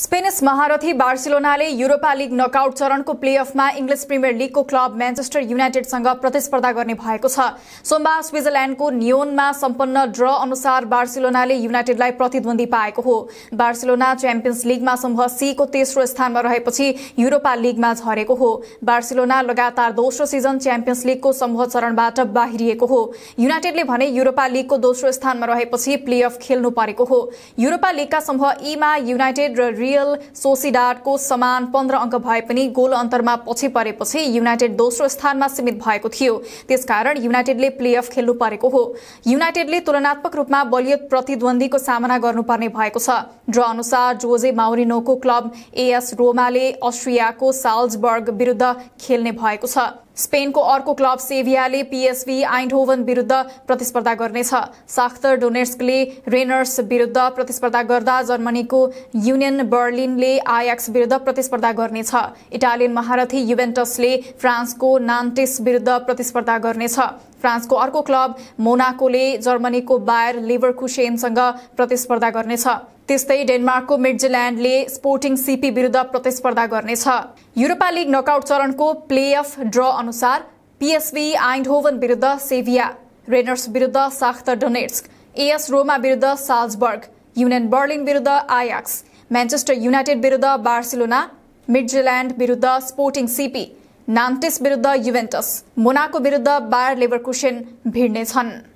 Spanish महारथी बार्सिलोनाले Europa League knockout चरणको प्लेअफमा इङ्ग्लिस प्रिमियर लिगको क्लब म्यान्चेस्टर युनाइटेडसँग प्रतिस्पर्धा गर्ने भएको छ सोमबार स्विजरल्याण्डको नियोनमा सम्पन्न ड्र अनुसार बार्सिलोनाले युनाइटेडलाई प्रतिद्वन्दी पाएको हो बार्सिलोना च्याम्पियन्स लिगमा समूह सीको तेस्रो स्थानमा रहेपछि युरोपा लिगमा झरेको हो बार्सिलोना लगातार दोस्रो सिजन च्याम्पियन्स लिगको समूह चरणबाट बाहिरिएको हो युनाइटेडले भने युरोपा लिगको दोस्रो स्थानमा रहेपछि प्लेअफ खेल्नु परेको हो युरोपा लिगका समूह ईमा युनाइटेड र रियल सोसिडाडको समान पन्ध्र अङ्क भए पनि गोल अन्तरमा पछि परेपछि युनाइटेड दोस्रो स्थानमा सीमित भएको थियो त्यसकारण युनाइटेडले प्लेअफ खेल्नु परेको हो युनाइटेडले तुलनात्मक रूपमा बलियो प्रतिद्वन्दीको सामना गर्नुपर्ने भएको छ ड्र अनुसार जोजे माउरिनोको क्लब एएस रोमाले अस्ट्रियाको साल्सबर्ग विरुद्ध खेल्ने भएको छ स्पेनको अर्को क्लब सेभियाले पीएसभी आइन्डहोभन विरुद्ध प्रतिस्पर्धा गर्नेछ साख्तर डोनेट्सकले रेनर्स विरुद्ध प्रतिस्पर्धा गर्दा जर्मनीको युनियन बर्लिनले आयाक्स विरुद्ध प्रतिस्पर्धा गर्नेछ इटालियन महारथी युभेन्टसले फ्रान्सको नान्टेस विरुद्ध प्रतिस्पर्धा गर्नेछ फ्रान्सको अर्को क्लब मोनाकोले जर्मनीको बायर लिभर कुसेनसँग प्रतिस्पर्धा गर्नेछ त्यस्तै डेनमार्कको मिडजिल्यान्डले स्पोर्टिङ सिपी विरुद्ध प्रतिस्पर्धा गर्नेछ युरोपा लिग नकआउट चरणको प्लेअफ ड्र अनुसार पीएसबी आइन्डहोभन विरुद्ध सेभिया रेनर्स विरुद्ध साख्त डोनेट्स एएस रोमा विरुद्ध साल्जबर्ग युनियन बर्लिन विरुद्ध आयाक्स मैंचेस्टर यूनाइटेड विरुद्ध बार्सिलोना मिडजलैंड विरुद्ध स्पोर्टिंग सीपी नांटिस विरुद्ध युभेन्टस मोनाको विरुद्ध बायर लेभरकुसेन भिड़ने